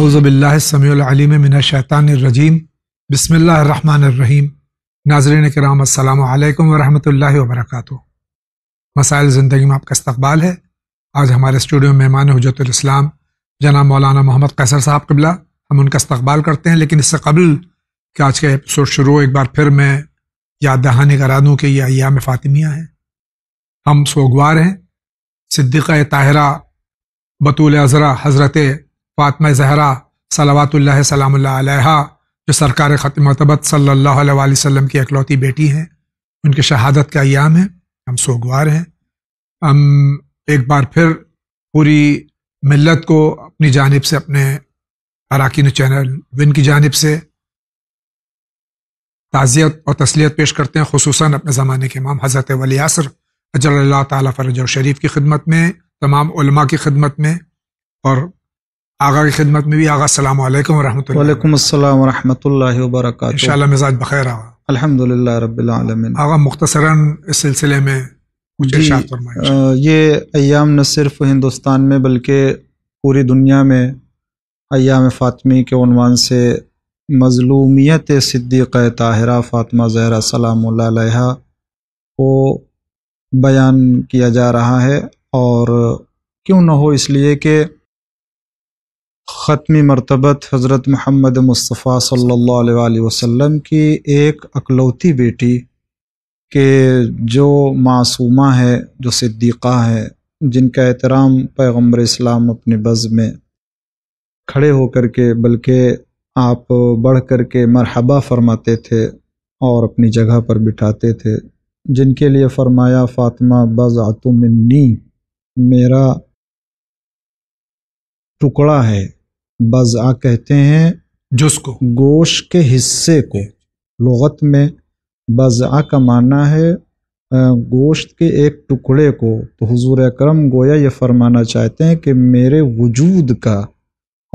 मिन मिनशैतानरजीम बसमीम नाजरन कराम अल्लाम वरहमल वबरक मसाइल ज़िंदगी में आपका इस्तबाल है आज हमारे स्टूडियो में मेहमान हजरतलाम जनाब मौलाना मोहम्मद कैसर साहब कबला हम उनका इस्तबाल करते हैं लेकिन इससे कबल कि आज का एपिसोड शुरू हो एक बार फिर मैं याद दहानी करा दूँ कि यह अयाम फ़ातिमिया हैं हम सोगवार हैं सिद्दीक़ ताहरा बतूल अज़रा हज़रत फ़ातमा जहरा सलावातुल्ल सलाम जो सरकार ख़त मतबत सल्ला वसम की अकलौती बेटी हैं उनकी शहादत का अयाम है हम सोगवार हैं हम एक बार फिर पूरी मिलत को अपनी जानब से अपने अरकान चैनल विन की जानब से ताज़ियत और तसलियत पेश करते हैं खसूस अपने ज़माने के इमाम हज़रत वली यासर अजल्ला तला शरीफ की खिदमत में तमाम की खिदमत में और आगा की खिदमत में भी आगा सलाम अल्लाम वरहमल वरहमल वबरक इंशाल्लाह मिजाज बखैर आगा अल्हम्दुलिल्लाह रब्बिल आलमीन आगा मुख्तसरन इस सिलसिले में जी आ, ये अयाम न सिर्फ हिंदुस्तान में बल्कि पूरी दुनिया में अयाम फ़ातमी के अनवान से मजलूमियत सिद्दीका ताहिरा फातिमा जहरा सलामुल्लाह अलैहा को बयान किया जा रहा है और क्यों न हो इसलिए कि ख़त्मी मरतबत हज़रत महमद मुस्तफ़ा सल्लल्लाहु वसम वसल्लम की एक अकलौती बेटी के जो मासूमा है जो सिद्दीक़ा है जिनका एहतराम पैगम्बर इस्लाम अपने बज़ में खड़े होकर के बल्कि आप बढ़ कर के मरहबा फरमाते थे और अपनी जगह पर बिठाते थे जिनके लिए फरमाया फ़ातिमा बज़ातुमन्नी मेरा टुकड़ा है बज़ा कहते हैं जिसको गोश के हिस्से को लगत में बज़ा का माना है गोश्त के एक टुकड़े को तो हुजूर अकरम गोया ये फरमाना चाहते हैं कि मेरे वजूद का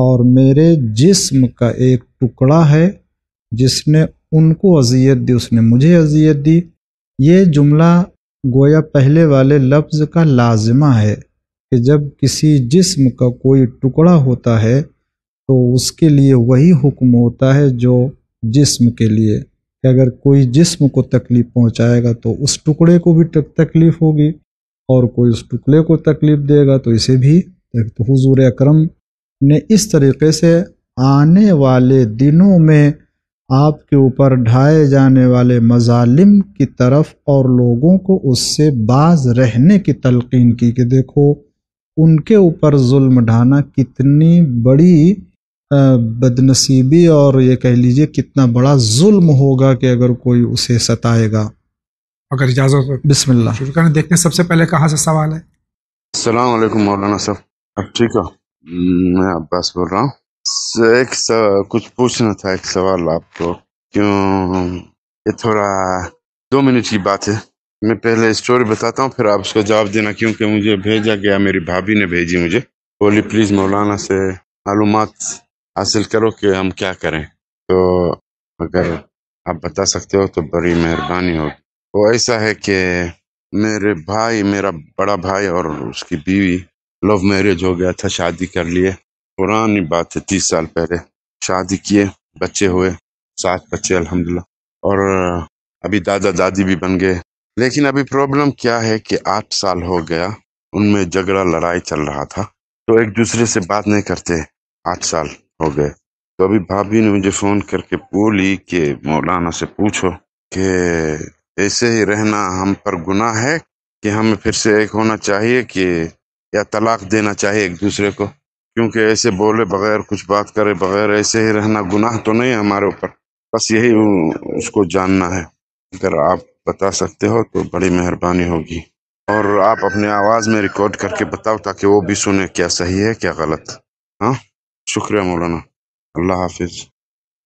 और मेरे जिस्म का एक टुकड़ा है जिसने उनको अजियत दी उसने मुझे अजियत दी ये जुमला गोया पहले वाले लफ्ज़ का लाजमा है कि जब किसी जिस्म का कोई टुकड़ा होता है तो उसके लिए वही हुक्म होता है जो जिस्म के लिए कि अगर कोई जिस्म को तकलीफ़ पहुंचाएगा तो उस टुकड़े को भी तकलीफ़ होगी और कोई उस टुकड़े को तकलीफ़ देगा तो इसे भी तो हुजूर अकरम ने इस तरीके से आने वाले दिनों में आपके ऊपर ढाए जाने वाले मजालिम की तरफ और लोगों को उससे बाज रहने की तलकीन की कि देखो उनके ऊपर जुल्म ढाना कितनी बड़ी बदनसीबी और ये कह लीजिए कितना बड़ा जुल्म होगा कि अगर कोई उसे सताएगा अगर इजाज़त तो। बिस्मिल्लाह शुरू करें देखते हैं सबसे पहले कहाँ से सवाल है सलामकुम मौलाना साहब अब ठीक हो हम्म, मैं अब्बास बोल रहा हूँ एक सा, कुछ पूछना था एक सवाल आपको क्यों ये थोड़ा दो मिनट की बात है मैं पहले स्टोरी बताता हूँ फिर आप उसका जवाब देना क्योंकि मुझे भेजा गया मेरी भाभी ने भेजी मुझे बोली प्लीज़ मौलाना से मालूम हासिल करो कि हम क्या करें तो अगर आप बता सकते हो तो बड़ी मेहरबानी होगी वो तो ऐसा है कि मेरे भाई मेरा बड़ा भाई और उसकी बीवी लव मैरिज हो गया था शादी कर लिए पुरानी बात है तीस साल पहले शादी किए बच्चे हुए सात बच्चे अल्हम्दुलिल्लाह और अभी दादा दादी भी बन गए लेकिन अभी प्रॉब्लम क्या है कि आठ साल हो गया उनमें झगड़ा लड़ाई चल रहा था तो एक दूसरे से बात नहीं करते आठ साल हो गए तो अभी भाभी ने मुझे फ़ोन करके बोली कि मौलाना से पूछो कि ऐसे ही रहना हम पर गुनाह है कि हमें फिर से एक होना चाहिए कि या तलाक देना चाहिए एक दूसरे को क्योंकि ऐसे बोले बगैर कुछ बात करे बगैर ऐसे ही रहना गुनाह तो नहीं है हमारे ऊपर बस यही उसको जानना है अगर आप बता सकते हो तो बड़ी मेहरबानी होगी और आप अपने आवाज़ में रिकॉर्ड करके बताओ ताकि वो भी सुने क्या सही है क्या गलत हाँ शुक्रिया मौलाना अल्लाह हाफिज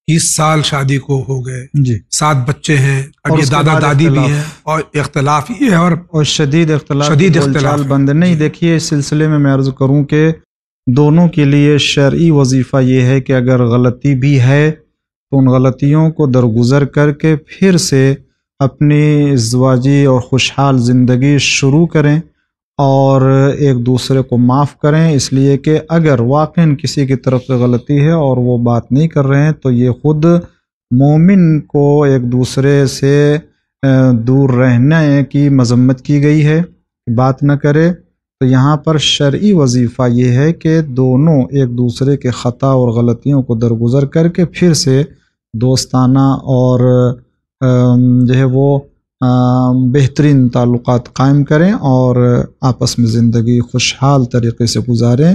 तीस साल शादी को हो गए जी सात बच्चे हैं और ये दादा दादी भी हैं और इख्तलाफ ही है और, और शदीद इख्तलाफ शदीद इख्तलाफ बंद नहीं देखिए इस सिलसिले में मैं अर्ज करूं कि दोनों के लिए शर्य वजीफ़ा ये है कि अगर गलती भी है तो उन गलतियों को दरगुजर करके फिर से अपनी जवाजी और खुशहाल ज़िंदगी शुरू करें और एक दूसरे को माफ़ करें इसलिए कि अगर वाक़ किसी की तरफ से गलती है और वो बात नहीं कर रहे हैं तो ये ख़ुद मोमिन को एक दूसरे से दूर रहने की मजम्मत की गई है बात न करे तो यहाँ पर शर्य वजीफ़ा ये है कि दोनों एक दूसरे के ख़ता और ग़लतियों को दरगुजर करके फिर से दोस्ताना और जो है वो बेहतरीन ताल्लुक कायम करें और आपस में ज़िंदगी खुशहाल तरीके से गुजारें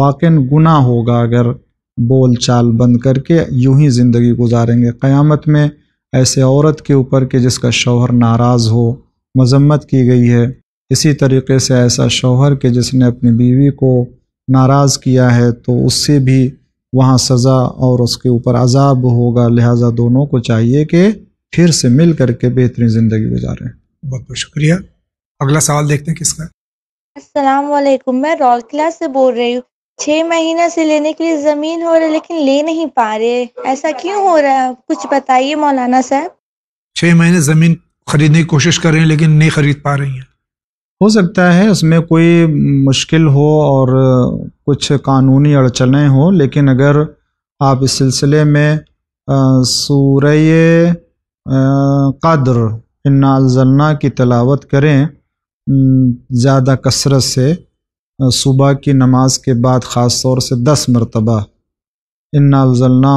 वाक़ गुना होगा अगर बोल चाल बंद करके यूं ही ज़िंदगी गुजारेंगे क़यामत में ऐसे औरत के ऊपर कि जिसका शौहर नाराज़ हो मजम्मत की गई है इसी तरीके से ऐसा शौहर कि जिसने अपनी बीवी को नाराज़ किया है तो उससे भी वहाँ सज़ा और उसके ऊपर अजाब होगा लिहाजा दोनों को चाहिए कि फिर से मिल करके बेहतरीन ज़िंदगी गुजारें बहुत बहुत शुक्रिया अगला सवाल देखते हैं किसका असलम वालेकुम मैं रौलकिला से बोल रही हूँ छह महीना से लेने के लिए ज़मीन हो है लेकिन ले नहीं पा रहे ऐसा क्यों हो रहा है कुछ बताइए मौलाना साहब छः महीने ज़मीन खरीदने की कोशिश कर रहे हैं लेकिन नहीं खरीद पा रही हैं हो सकता है उसमें कोई मुश्किल हो और कुछ कानूनी अड़चने हों लेकिन अगर आप इस सिलसिले में सूर्य कदर इन्ना की तलावत करें ज़्यादा कसरत से सुबह की नमाज के बाद ख़ास तौर से दस मरतबा इन्ना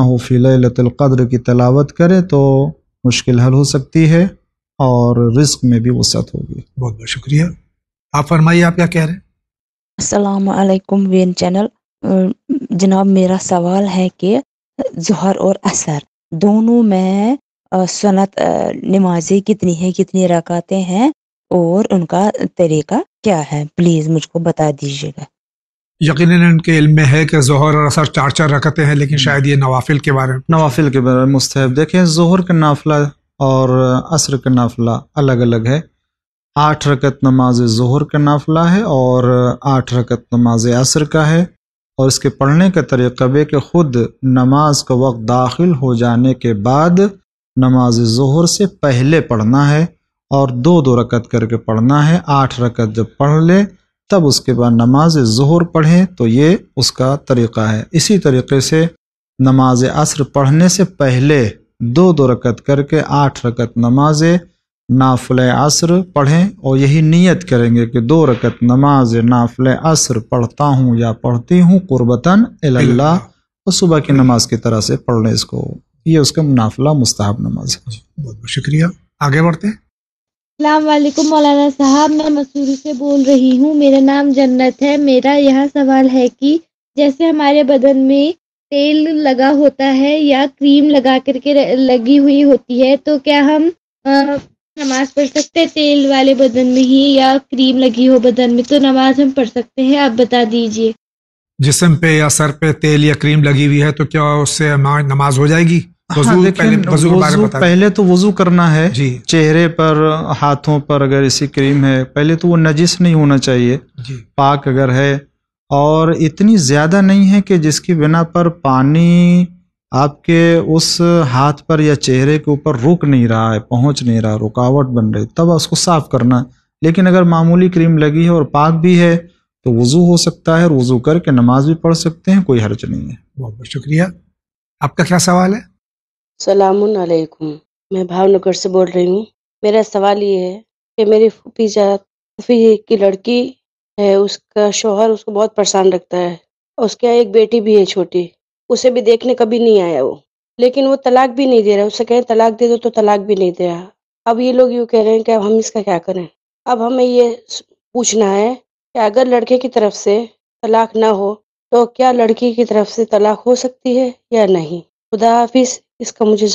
हो फ़िलतलक़द्र की तलावत करें तो मुश्किल हल हो सकती है और रिस्क में भी वसत होगी बहुत बहुत शुक्रिया आप फरमाइए आप क्या कह रहे हैं असलकुम चैनल जनाब मेरा सवाल है कि जहर और असर दोनों में सनत नमाजें कितनी है कितनी रकातें हैं और उनका तरीका क्या है प्लीज़ मुझको बता दीजिएगा यकीन इनके इल्म में है कि जहर और असर चार चार रखते हैं लेकिन हम्म। शायद ये नवाफिल के बारे में नवाफिल के बारे में मुस्तैब देखें जहर का नाफिला और असर का नाफिला अलग अलग है आठ रकत नमाज जहर का नाफिला है और आठ रकत नमाज असर का है और इसके पढ़ने का भी कि ख़ुद नमाज का वक्त दाखिल हो जाने के बाद नमाज ज़हर से पहले पढ़ना है और दो दो रकत करके पढ़ना है आठ रकत जब पढ़ ले तब उसके बाद नमाज ज़हर पढ़ें तो ये उसका तरीक़ा है इसी तरीके से नमाज असर पढ़ने से पहले दो दो रकत करके आठ रकत नमाज नाफिल असर पढ़ें और यही नियत करेंगे कि दो रकत नमाज नाफिल असर पढ़ता हूँ या पढ़ती हूँ क़ुरबता अल्लाह और सुबह की नमाज की तरह से पढ़ लें इसको ये उसका मुनाफला मुस्ताब नमाज है बहुत बहुत शुक्रिया आगे बढ़ते हैं वालेकुम मौलाना साहब मैं मसूरी से बोल रही हूँ मेरा नाम जन्नत है मेरा यह सवाल है कि जैसे हमारे बदन में तेल लगा होता है या क्रीम लगा करके लगी हुई होती है तो क्या हम नमाज पढ़ सकते हैं तेल वाले बदन में ही या क्रीम लगी हो बदन में तो नमाज हम पढ़ सकते हैं आप बता दीजिए जिसम पे या सर पे तेल या क्रीम लगी हुई है तो क्या उससे नमाज हो जाएगी वजू हाँ, पहले वजू बारे पहले तो वजू करना है जी चेहरे पर हाथों पर अगर ऐसी क्रीम है पहले तो वो नजिस नहीं होना चाहिए जी पाक अगर है और इतनी ज़्यादा नहीं है कि जिसकी बिना पर पानी आपके उस हाथ पर या चेहरे के ऊपर रुक नहीं रहा है पहुंच नहीं रहा रुकावट बन रही तब उसको साफ़ करना है लेकिन अगर मामूली क्रीम लगी है और पाक भी है तो वज़ू हो सकता है वज़ू करके नमाज भी पढ़ सकते हैं कोई हर्ज नहीं है बहुत बहुत शुक्रिया आपका क्या सवाल है सलामकुम मैं भावनगर से बोल रही हूँ मेरा सवाल ये है कि मेरी फूफी जा की लड़की है उसका शोहर उसको बहुत परेशान रखता है उसके यहाँ एक बेटी भी है छोटी उसे भी देखने कभी नहीं आया वो लेकिन वो तलाक भी नहीं दे रहा उससे कहें तलाक दे दो तो तलाक भी नहीं दे रहा अब ये लोग यूँ कह रहे हैं कि अब हम इसका क्या करें अब हमें ये पूछना है कि अगर लड़के की तरफ से तलाक ना हो तो क्या लड़की की तरफ से तलाक हो सकती है या नहीं खुदाहाफिज इसका मुझे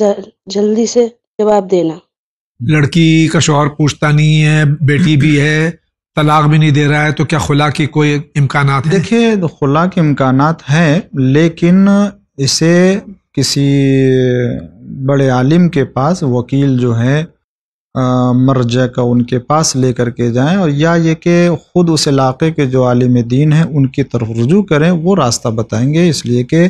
जल्दी से जवाब देना लड़की का शोहर पूछता नहीं है बेटी भी है तलाक भी नहीं दे रहा है तो क्या खुला के कोई इम्कान है देखिए तो खुला के इम्कान हैं लेकिन इसे किसी बड़े आलिम के पास वकील जो है मर्ज का उनके पास लेकर के जाएं और या ये कि ख़ुद उस इलाके के जो आलिम दीन हैं उनकी तरफ रजू करें वो रास्ता बताएंगे इसलिए कि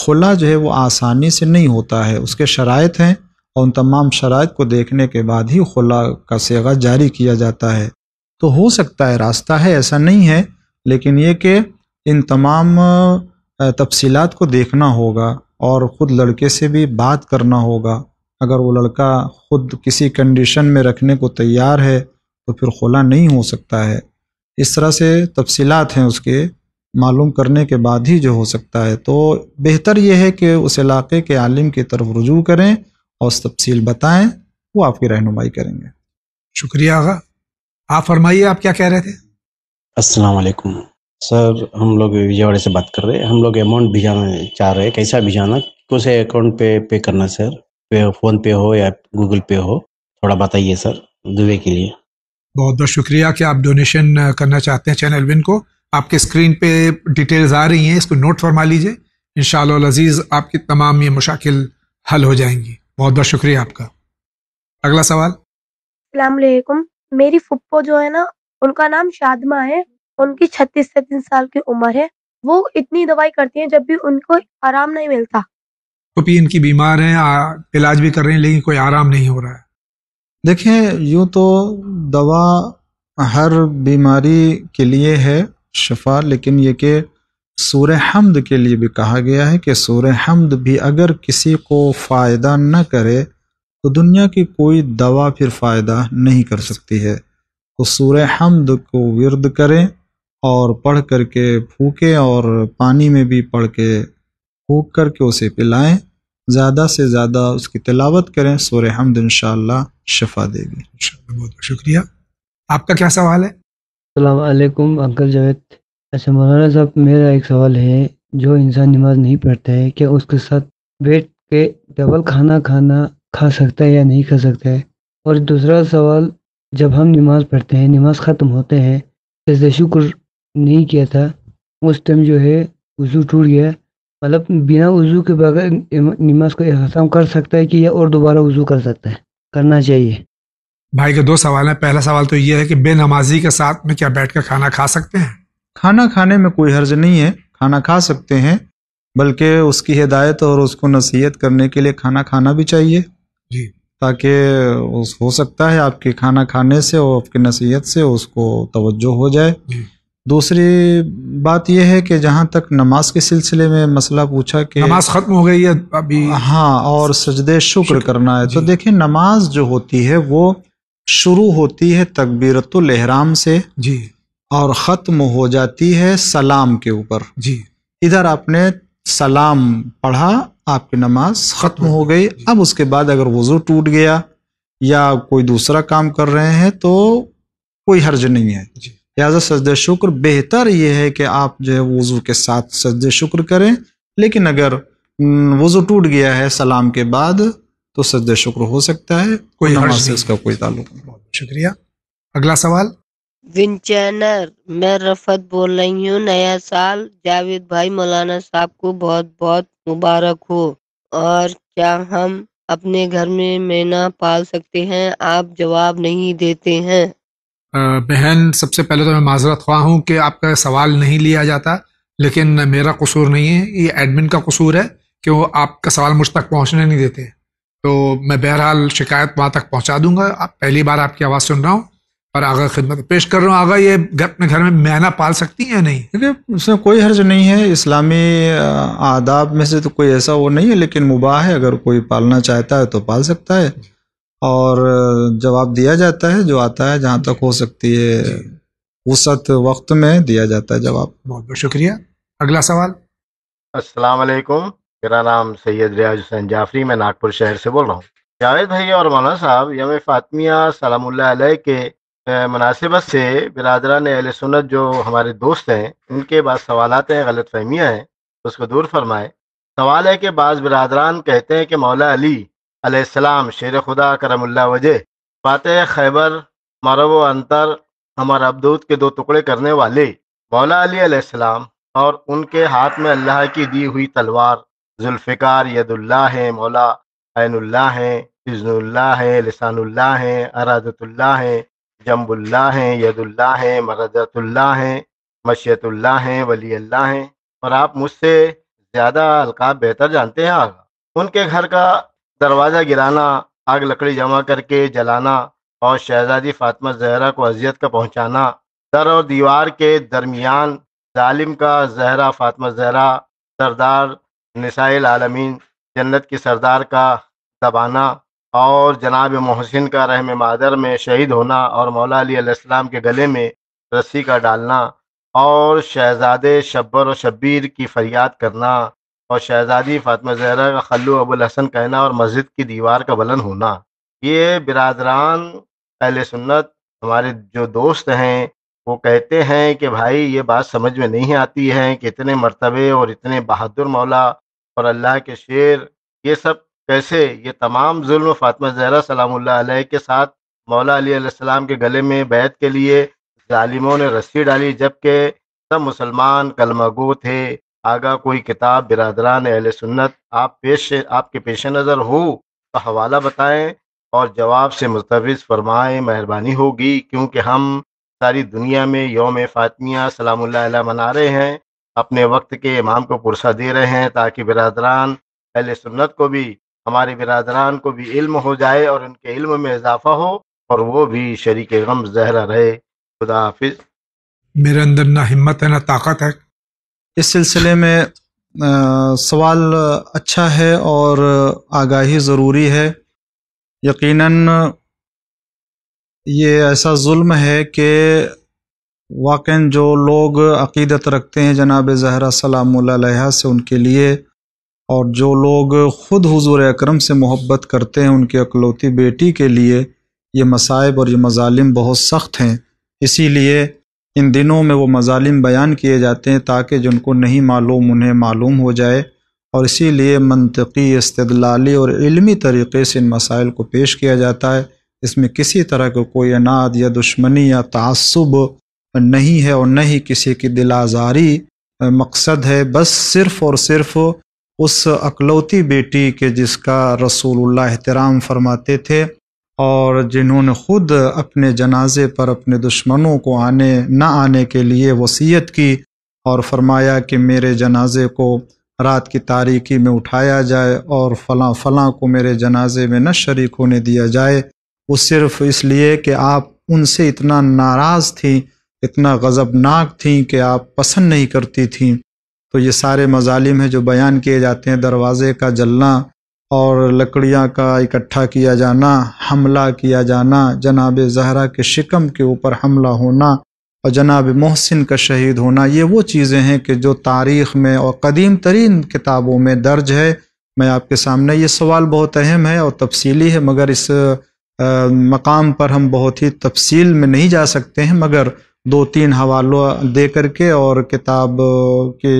खुला जो है वो आसानी से नहीं होता है उसके शरात हैं और उन तमाम शरात को देखने के बाद ही खुला का सेगा जारी किया जाता है तो हो सकता है रास्ता है ऐसा नहीं है लेकिन ये कि इन तमाम तफसीत को देखना होगा और ख़ुद लड़के से भी बात करना होगा अगर वो लड़का ख़ुद किसी कंडीशन में रखने को तैयार है तो फिर खुला नहीं हो सकता है इस तरह से तफसीत हैं उसके मालूम करने के बाद ही जो हो सकता है तो बेहतर यह है कि उस इलाके के आलिम की तरफ रुजू करें और तफसील बताएं वो आपकी रहनुमाई करेंगे शुक्रिया आगा आप फरमाइए आप क्या कह रहे थे अस्सलाम वालेकुम सर हम लोग विजयवाड़ा से बात कर रहे हैं हम लोग अमाउंट भिजाना चाह रहे हैं कैसा भिजाना कौन अकाउंट पे पे करना सर पे फ़ोन पे हो या गूगल पे हो थोड़ा बताइए सर दुबे के लिए बहुत बहुत शुक्रिया कि आप डोनेशन करना चाहते हैं चैनल विन को आपके स्क्रीन पे डिटेल्स आ रही हैं इसको नोट फरमा लीजिए इन अजीज़ आपकी तमाम ये मुशाकिल हल हो जाएंगी बहुत बहुत शुक्रिया आपका अगला सवाल मेरी फुप्पो जो है ना उनका नाम शादमा है उनकी छत्तीस से तीन साल की उम्र है वो इतनी दवाई करती हैं जब भी उनको आराम नहीं मिलता तो भी इनकी बीमार हैं इलाज भी कर रहे हैं लेकिन कोई आराम नहीं हो रहा है देखिए यूँ तो दवा हर बीमारी के लिए है शफा लेकिन ये कि सूर हमद के लिए भी कहा गया है कि सूर हमद भी अगर किसी को फ़ायदा न करे तो दुनिया की कोई दवा फिर फ़ायदा नहीं कर सकती है तो सूर हमद को विरद करें और पढ़ करके फूके और पानी में भी पढ़ के फूक करके उसे पिलाएं ज़्यादा से ज़्यादा उसकी तिलावत करें सूर हमद इन शफ़ा देगी बहुत बहुत शुक्रिया आपका क्या सवाल है अलैक्म अंकल जावेद अच्छा मौलाना साहब मेरा एक सवाल है जो इंसान नमाज नहीं पढ़ता है क्या उसके साथ बैठ के डबल खाना खाना खा सकता है या नहीं खा सकता है और दूसरा सवाल जब हम नमाज पढ़ते हैं नमाज ख़त्म होते हैं जैसे शुक्र नहीं किया था उस टाइम जो है वज़ू टूट गया मतलब बिना वज़ू के बगैर नमाज को एहसाम कर सकता है कि या और दोबारा वज़ू कर सकता है करना चाहिए भाई के दो सवाल हैं पहला सवाल तो ये है कि बेनमाजी के साथ में क्या बैठ कर खाना खा सकते हैं खाना खाने में कोई हर्ज नहीं है खाना खा सकते हैं बल्कि उसकी हिदायत और उसको नसीहत करने के लिए खाना खाना भी चाहिए जी ताकि उस हो सकता है आपके खाना खाने से और आपकी नसीहत से उसको तवज्जो हो जाए दूसरी बात यह है कि जहाँ तक नमाज के सिलसिले में मसला पूछा कि नमाज ख़त्म हो गई है अभी हाँ और सजदे शुक्र, शुक्र करना है तो देखिए नमाज जो होती है वो शुरू होती है तकबीरतुल एहराम से जी और ख़त्म हो जाती है सलाम के ऊपर जी इधर आपने सलाम पढ़ा आपकी नमाज ख़त्म हो गई अब उसके बाद अगर वज़ू टूट गया या कोई दूसरा काम कर रहे हैं तो कोई हर्ज नहीं है लिहाजा सजद शुक्र बेहतर यह है कि आप जो है वज़ू के साथ सजद शुक्र करें लेकिन अगर वज़ू टूट गया है सलाम के बाद तो सजद शुक्र हो सकता है कोई नमाज से उसका कोई ताल्लुक नहीं शुक्रिया अगला सवाल विंचनर मैं रफत बोल रही हूँ नया साल जावेद भाई मौलाना साहब को बहुत बहुत मुबारक हो और क्या हम अपने घर में मैना पाल सकते हैं आप जवाब नहीं देते हैं बहन सबसे पहले तो मैं माजरत ख्वाह हूँ कि आपका सवाल नहीं लिया जाता लेकिन मेरा कसूर नहीं है ये एडमिन का कसूर है कि वो आपका सवाल मुझ तक पहुँचने नहीं देते तो मैं बहरहाल शिकायत वहाँ तक पहुँचा दूंगा पहली बार आपकी आवाज़ सुन रहा हूँ और आगा खिदमत पेश कर रहा हूँ आगा ये अपने घर में मैना पाल सकती है या नहीं देखिए उसमें कोई हर्ज नहीं है इस्लामी आदाब में से तो कोई ऐसा वो नहीं है लेकिन मुबाह है अगर कोई पालना चाहता है तो पाल सकता है और जवाब दिया जाता है जो आता है जहाँ तक हो सकती है वसत वक्त में दिया जाता है जवाब बहुत बहुत शुक्रिया अगला सवाल असलकुम मेरा नाम सैयद रियाज हुसैन जाफरी मैं नागपुर शहर से बोल रहा हूँ जावेद भैया और मौलाना साहब यम फातमिया सलाम के मुनासिबत से बिरदरान अहल सुनत जो हमारे दोस्त हैं उनके बाद सवालत हैं गलत फहमियाँ हैं उसको दूर फरमाए सवाल है कि बाज़ बिरदरान कहते हैं कि मौला अली अलैहिस्सलाम शेर खुदा करमल वजह फातह खैबर मरब अंतर हमार अबदूत के दो टुकड़े करने वाले मौला अली अलैहिस्सलाम और उनके हाथ में अल्लाह की दी हुई तलवार जुल्फ़िकार यदुल्ला हैं मौला ऐनुल्ला हैं इजनुल्ला हैं लसानुल्ला हैं अरादतुल्ला हैं जम्बुल्ला हैं यदुल्ला हैं मरदतुल्ला हैं मशियतुल्ला हैं वलीअल्ला हैं और आप मुझसे ज़्यादा अलका बेहतर जानते हैं आगा उनके घर का दरवाज़ा गिराना आग लकड़ी जमा करके जलाना और शहजादी फातिमा जहरा को अजियत का पहुँचाना दर और दीवार के दरमियान जालिम का जहरा फातिमा जहरा सरदार निसाइल आलमीन जन्नत की सरदार का दबाना और जनाब मोहसिन का रहम मादर में शहीद होना और मौला अलीसम के गले में रस्सी का डालना और शहजादे शब्बर और शब्बीर की फरियाद करना और शहजादी फातमा जहरा का खल्लू अबुल हसन कहना और मस्जिद की दीवार का बलन होना ये बिरादरान पहले सुन्नत हमारे जो दोस्त हैं वो कहते हैं कि भाई ये बात समझ में नहीं आती है कि इतने मरतबे और इतने बहादुर मौला और अल्लाह के शेर ये सब कैसे ये तमाम जुल्म फातमा जहरा सलाम्ल के साथ मौला अली के गले में बैत के लिए ालिमों ने रस्सी डाली जबकि सब मुसलमान कलमगो थे आगा कोई किताब बिरादरान अहल सुन्नत आप पेश आपके पेश नज़र हो तो हवाला बताएं और जवाब से मुतवज़ फरमाएं मेहरबानी होगी क्योंकि हम सारी दुनिया में योम फातमिया सलाम मना रहे हैं अपने वक्त के इमाम को पुरसा दे रहे हैं ताकि बिरादरान अहल सुन्नत को भी हमारे बिरादरान को भी इल्म हो जाए और उनके इल्म में इजाफा हो और वो भी शरीक गम जहरा रहे खुदा हाफिज मेरे अंदर ना हिम्मत है ना ताकत है इस सिलसिले में आ, सवाल अच्छा है और आगाही ज़रूरी है यकीनन ये ऐसा जुल्म है कि वाक़ जो लोग अकीदत रखते हैं जनाब जहरा सलाम से उनके लिए और जो लोग ख़ुद हुजूर अकरम से मोहब्बत करते हैं उनके अकलौती बेटी के लिए ये मसाइब और ये मजालिम बहुत सख्त हैं इसीलिए इन दिनों में वो मजालिम बयान किए जाते हैं ताकि जिनको नहीं मालूम उन्हें मालूम हो जाए और इसीलिए मनतकी इस्तलाली और इल्मी तरीके से इन मसाइल को पेश किया जाता है इसमें किसी तरह का कोई अनाद या दुश्मनी या तसब नहीं है और न ही किसी की दिल आज़ारी मकसद है बस सिर्फ़ और सिर्फ़ उस अकलौती बेटी के जिसका रसूलुल्लाह एहतराम फरमाते थे और जिन्होंने ख़ुद अपने जनाजे पर अपने दुश्मनों को आने न आने के लिए वसीयत की और फरमाया कि मेरे जनाजे को रात की तारीकी में उठाया जाए और फला फला को मेरे जनाजे में न शरीक होने दिया जाए वो सिर्फ़ इसलिए कि आप उनसे इतना नाराज़ थी इतना गज़बनाक थी कि आप पसंद नहीं करती थीं तो ये सारे मजालिम हैं जो बयान किए जाते हैं दरवाज़े का जलना और लकड़ियाँ का इकट्ठा किया जाना हमला किया जाना जनाब जहरा के शिकम के ऊपर हमला होना और जनाब मोहसिन का शहीद होना ये वो चीज़ें हैं कि जो तारीख़ में और कदीम तरीन किताबों में दर्ज है मैं आपके सामने ये सवाल बहुत अहम है और तफसीली है मगर इस आ, मकाम पर हम बहुत ही तफसील में नहीं जा सकते हैं मगर दो तीन हवालों दे करके और किताब की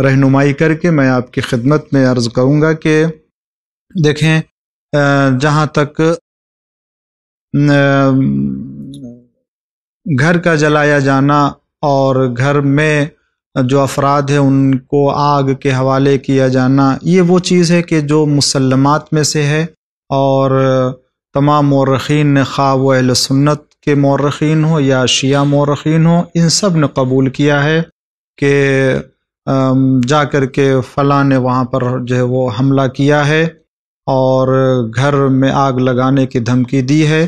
रहनुमाई करके मैं आपकी खिदमत में अर्ज़ करूँगा कि देखें जहाँ तक घर का जलाया जाना और घर में जो अफराद है उनको आग के हवाले किया जाना ये वो चीज़ है कि जो मुसलमात में से है और तमाम मरखीन ने ख़्वा व सुन्नत के मौरखीन हो या शिया मौरखीन हो इन सब ने कबूल किया है कि जा कर के फ़ला ने वहाँ पर जो है वो हमला किया है और घर में आग लगाने की धमकी दी है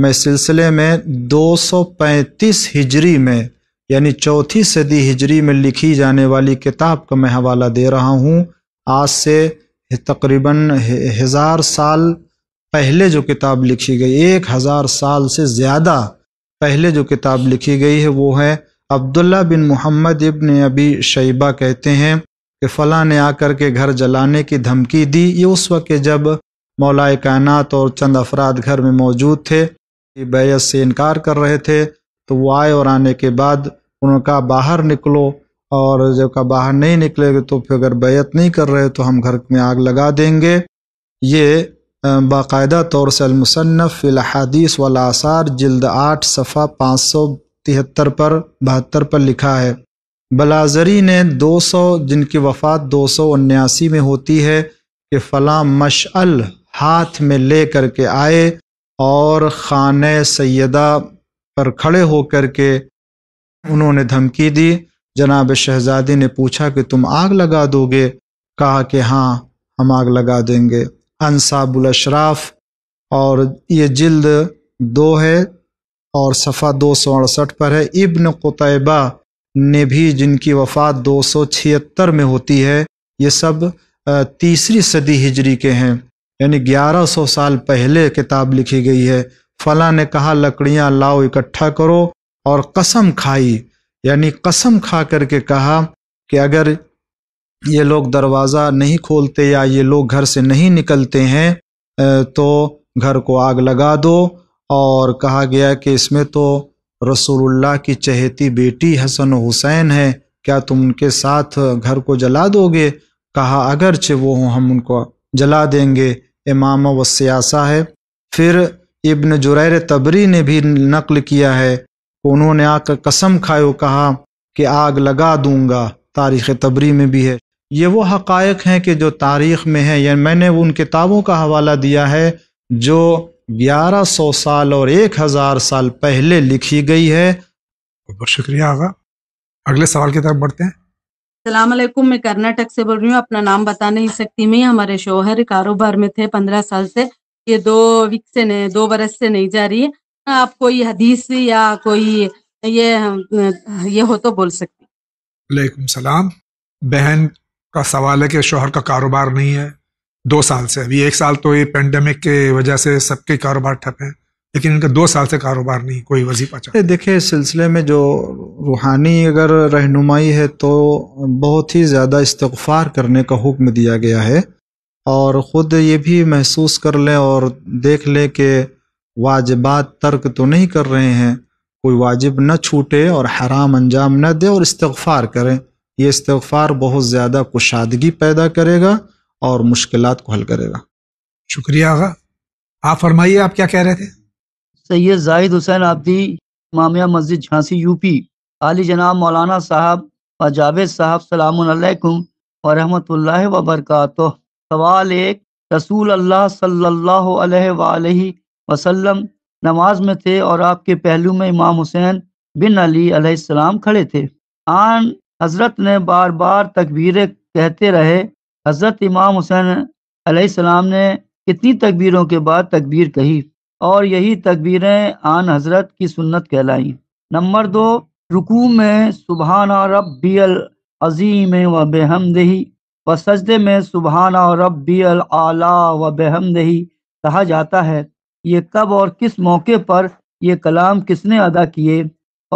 मैं सिलसिले में दो सौ पैंतीस हिजरी में यानी चौथी सदी हिजरी में लिखी जाने वाली किताब का मैं हवाला दे रहा हूँ आज से तकरीबन हज़ार साल पहले जो किताब लिखी गई एक हज़ार साल से ज़्यादा पहले जो किताब लिखी गई है वो है अब्दुल्ला बिन मोहम्मद इब्न अबी शैबा कहते हैं कि फ़लाँ ने आकर के घर जलाने की धमकी दी ये उस वक्त जब मौलाए कायनात और चंद अफराद घर में मौजूद थे कि बैत से इनकार कर रहे थे तो वो आए और आने के बाद उनका बाहर निकलो और जब का बाहर नहीं निकलेगे तो फिर अगर बैत नहीं कर रहे तो हम घर में आग लगा देंगे ये बाकायदा तौर से अलमुसन्फ़ फ़िलहदीस वलासार जल्द आठ सफ़ा पाँच सौ तिहत्तर पर बहत्तर पर लिखा है बलाजरी ने 200 जिनकी वफ़ात दो सौ उन्यासी में होती है कि फ़लाँ मशअल हाथ में ले कर के आए और ख़ान सैदा पर खड़े हो कर के उन्होंने धमकी दी जनाब शहज़ादी ने पूछा कि तुम आग लगा दोगे कहा कि हाँ हम आग लगा देंगे अनसाबुल अशराफ और ये जल्द दो है और सफ़ा दो सौ अड़सठ पर है इब्न कुतैबा ने भी जिनकी वफ़ात दो सौ छिहत्तर में होती है ये सब तीसरी सदी हिजरी के हैं यानी ग्यारह सौ साल पहले किताब लिखी गई है फला ने कहा लकड़ियाँ लाओ इकट्ठा करो और कसम खाई यानी कसम खा करके कहा कि अगर ये लोग दरवाज़ा नहीं खोलते या ये लोग घर से नहीं निकलते हैं तो घर को आग लगा दो और कहा गया कि इसमें तो रसूलुल्लाह की चहेती बेटी हसन हुसैन है क्या तुम उनके साथ घर को जला दोगे कहा अगरचे वो हों हम उनको जला देंगे इमाम व सियासा है फिर इब्न जुरैर तबरी ने भी नकल किया है उन्होंने आकर कसम खाए कहा कि आग लगा दूंगा तारीख़ तबरी में भी है ये वो हकायक हैं कि जो तारीख़ में है या मैंने उन किताबों का हवाला दिया है जो 1100 साल और 1000 साल पहले लिखी गई है बहुत शुक्रिया आगा अगले सवाल की तरफ बढ़ते हैं सलामकुम मैं कर्नाटक से बोल रही हूँ अपना नाम बता नहीं सकती मैं हमारे शोहर कारोबार में थे पंद्रह साल से ये दो वीक से नहीं दो बरस से नहीं जा रही है आप कोई हदीस या कोई ये ये हो तो बोल सकती सलाम बहन का सवाल है कि शोहर का कारोबार नहीं है दो साल से अभी एक साल तो ये पेंडेमिक के वजह से सबके कारोबार ठप है लेकिन इनका दो साल से कारोबार नहीं कोई वजीफा चाहिए देखिए इस सिलसिले में जो रूहानी अगर रहनुमाई है तो बहुत ही ज़्यादा इस्तफ़ार करने का हुक्म दिया गया है और ख़ुद ये भी महसूस कर लें और देख लें कि वाजबात तर्क तो नहीं कर रहे हैं कोई वाजिब न छूटे और हराम अंजाम न दे और इस्तफ़ार करें ये इस्तफ़ार बहुत ज़्यादा कुशादगी पैदा करेगा और मुश्किल को हल करेगा शुक्रिया आगा आप फरमाइए आप क्या कह रहे थे सैयद जाहिद हुसैन आबदी मामिया मस्जिद झांसी यूपी आली जनाब मौलाना साहब व जावेद साहब सलाम वरहमत वबरक सवाल एक रसूल अल्लाह सल्ला वसलम नमाज में थे और आपके पहलू में इमाम हुसैन बिन अली सलाम खड़े थे आन हजरत ने बार बार तकबीरें कहते रहे हजरत इमाम हुसैन सलाम ने कितनी तकबीरों के बाद तकबीर कही और यही तकबीरें आन हजरत की सुन्नत कहलाई नंबर दो रुकू में सुबहाना रबियल अजीम व बेहमदही व सजदे में सुबहाना रबियल आला व बेहमदही कहा जाता है ये कब और किस मौके पर ये कलाम किसने अदा किए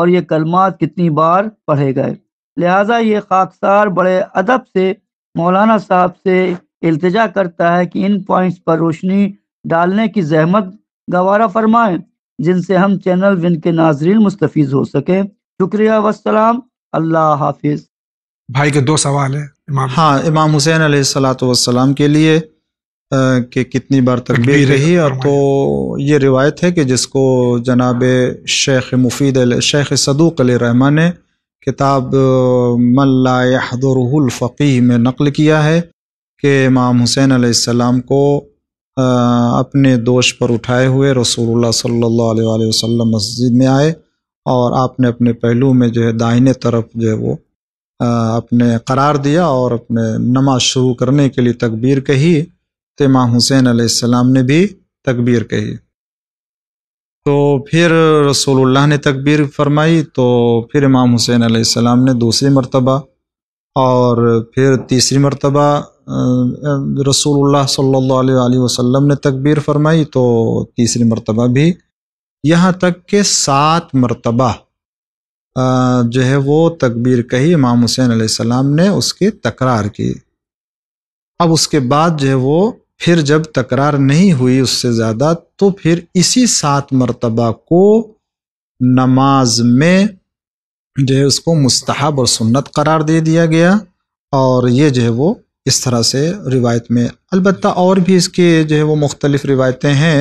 और ये कलमात कितनी बार पढ़े गए लिहाजा ये खाकसार बड़े अदब से मौलाना साहब से इल्तजा करता है कि इन पॉइंट्स पर रोशनी डालने की जहमत गवारा फरमाएं जिनसे हम चैनल विन के नाजरीन मुस्तफ़ हो सकें शुक्रिया वसलाम अल्लाह हाफिज भाई के दो सवाल हैं इमाम हाँ इमाम हुसैन सलाम के लिए कि कितनी बार तकबीर रही और तो ये रिवायत है कि जिसको जनाब शेख मुफीद शेख सदूक रहमान ने किताब मल्लाहदरफ़ी में नकल किया है कि इमाम हुसैन आसमाम को अपने दोष पर उठाए हुए रसूल सल्ला वसम मस्जिद में आए और आपने अपने पहलू में जो है दाहिने तरफ जो है वो अपने करार दिया और अपने नमाज शुरू करने के लिए तकबीर कही तो इमाम हुसैन आसमाम ने भी तकबीर कही तो फिर रसोल्ला ने तकबीर फरमाई तो फिर इमाम हुसैन आसमाम ने दूसरी मरतबा और फिर तीसरी मरतबा रसूलुल्लाह सल्ला वसम ने तकबीर फरमाई तो तीसरी मरतबा भी यहाँ तक के सात मरतबा जो है वो तकबीर कही इमाम हुसैन आसमाम ने उसकी तकरार की अब उसके बाद जो है वो फिर जब तकरार नहीं हुई उससे ज़्यादा तो फिर इसी सात मरतबा को नमाज में जो है उसको मुस्तहब और सुन्नत करार दे दिया गया और ये जो है वो इस तरह से रिवायत में अलबत् और भी इसके जो है वो मुख्तलिफ़ रिवायतें हैं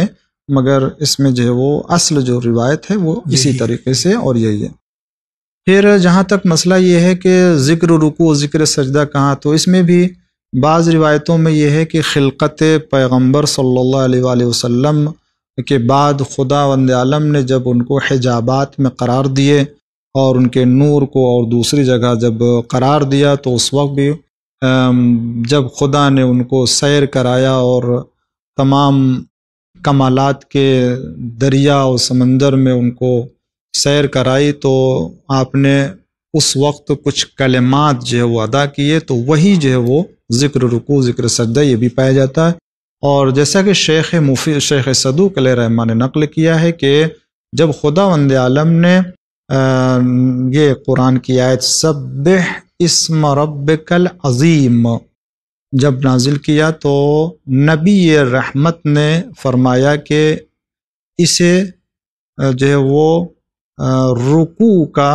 मगर इसमें जो है वो असल जो रिवायत है वो इसी तरीके से और यही है फिर जहाँ तक मसला ये है कि ज़िक्र रुकू ज़िक्र सजदा कहाँ तो इसमें भी बाज़ रिवायतों में यह है कि खिलकत पैगम्बर सल्ला वसम के बाद खुदा वंद आलम ने जब उनको हिजाबात में करार दिए और उनके नूर को और दूसरी जगह जब करार दिया तो उस वक्त भी जब खुदा ने उनको सैर कराया और तमाम कमालत के दरिया और समंदर में उनको सैर कराई तो आपने उस वक्त कुछ कलमात जो है वो अदा किए तो वही जो है वो ज़िक्र रुकू ज़िक्र सजदा ये भी पाया जाता है और जैसा कि शेख मुफी शेख सदूक रहमान ने नकल किया है कि जब खुदा वंद आलम ने ये कुरान की आयत सब इसम रब कल अज़ीम जब नाजिल किया तो नबी रहमत ने फरमाया कि इसे जो है वो रुकू का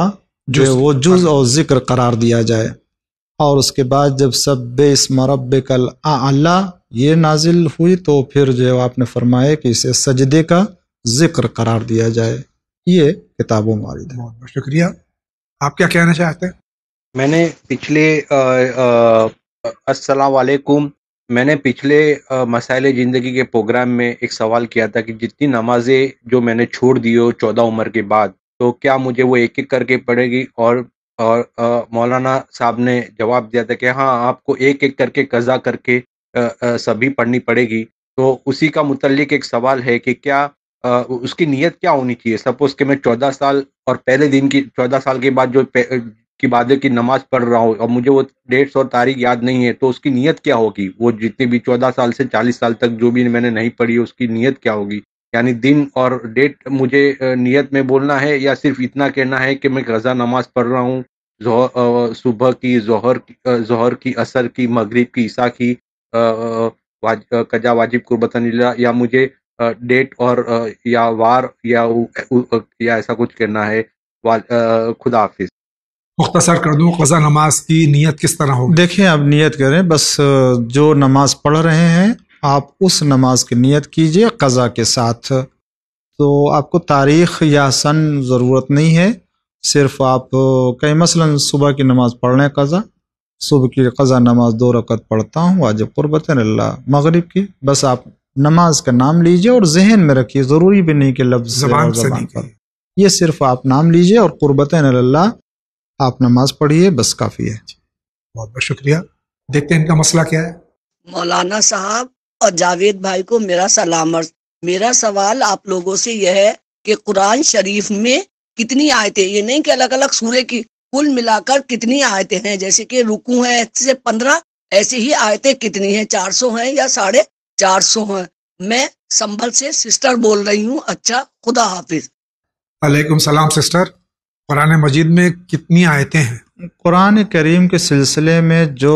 जो है वो जुज़ और ज़िक्र करार दिया जाए और उसके बाद जब सब इस रब कल अल्लाह ये नाजिल हुई तो फिर जो आपने फरमाया कि इसे सजदे का जिक्र करार दिया जाए ये किताबों वारिद बहुत बहुत शुक्रिया आप क्या कहना चाहते हैं मैंने पिछले असलकुम मैंने पिछले मसाइल ज़िंदगी के प्रोग्राम में एक सवाल किया था कि जितनी नमाजें जो मैंने छोड़ दी हो चौदह उम्र के बाद तो क्या मुझे वो एक एक करके पड़ेगी और और मौलाना साहब ने जवाब दिया था कि हाँ आपको एक एक करके कज़ा करके सभी पढ़नी पड़ेगी तो उसी का मुतलिक एक सवाल है कि क्या उसकी नीयत क्या होनी चाहिए सपोज कि मैं चौदह साल और पहले दिन की चौदह साल के बाद जो की बाद की नमाज पढ़ रहा हूँ और मुझे वो डेट्स और तारीख याद नहीं है तो उसकी नीयत क्या होगी वो जितनी भी चौदह साल से चालीस साल तक जो भी मैंने नहीं पढ़ी उसकी नीयत क्या होगी यानी दिन और डेट मुझे नियत में बोलना है या सिर्फ इतना कहना है कि मैं गजा नमाज पढ़ रहा हूँ सुबह की की जहर की असर की मगरिब की ईसा की वाज, कजा वाजिब कुर्बतन या मुझे डेट और या वार या या ऐसा कुछ कहना है खुदा हाफिज मुख्तसर कर दूँ गजा नमाज की नीयत किस तरह हो देखिए आप नीयत करें बस जो नमाज पढ़ रहे हैं आप उस नमाज की नियत कीजिए कज़ा के साथ तो आपको तारीख़ या सन ज़रूरत नहीं है सिर्फ आप कहीं मसलन सुबह की नमाज़ पढ़ लें कज़ा सुबह की कज़ा नमाज दो रकत पढ़ता हूँ वाजिब क़ुरबत मगरब की बस आप नमाज का नाम लीजिए और जहन में रखिए ज़रूरी भी नहीं कि लफ्ज़ पर ये सिर्फ आप नाम लीजिए और क़ुरबत आप नमाज पढ़िए बस काफ़ी है बहुत बहुत शुक्रिया देखते हैं इनका मसला क्या है मौलाना साहब और जावेद भाई को मेरा सलाम अर्ज मेरा सवाल आप लोगों से यह है कि कुरान शरीफ में कितनी आयतें ये नहीं कि अलग अलग सूर्य की कुल मिलाकर कितनी आयतें हैं जैसे कि रुकू है से पंद्रह ऐसी ही आयतें कितनी हैं चार सौ है या साढ़े चार सौ है मैं संभल से सिस्टर बोल रही हूँ अच्छा खुदा हाफिज वालेकुम सलाम सिस्टर कुरान मजीद में कितनी आयतें हैं कुरान करीम के सिलसिले में जो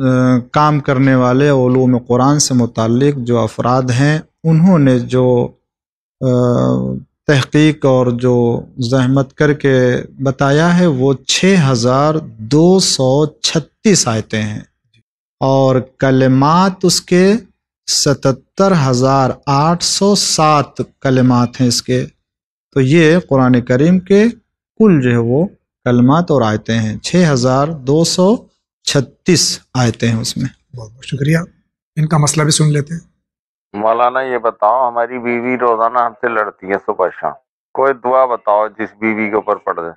काम करने वाले ओलूम कुरान से मुतक़ जो अफराद हैं उन्होंने जो तहकीक और जो जहमत करके बताया है वो छः हज़ार दो सौ छत्तीस आयतें हैं और कलमात उसके सतर हज़ार आठ सौ सात कलमात हैं इसके तो ये कुरान करीम के कुल जो है वो कलमात और आयतें हैं छः हज़ार दो सौ छत्तीस आयते हैं उसमें बहुत बहुत शुक्रिया इनका मसला भी सुन लेते हैं मौलाना ये बताओ हमारी बीवी रोजाना हमसे लड़ती है सुबह शाम कोई दुआ बताओ जिस बीवी के ऊपर पड़ जाए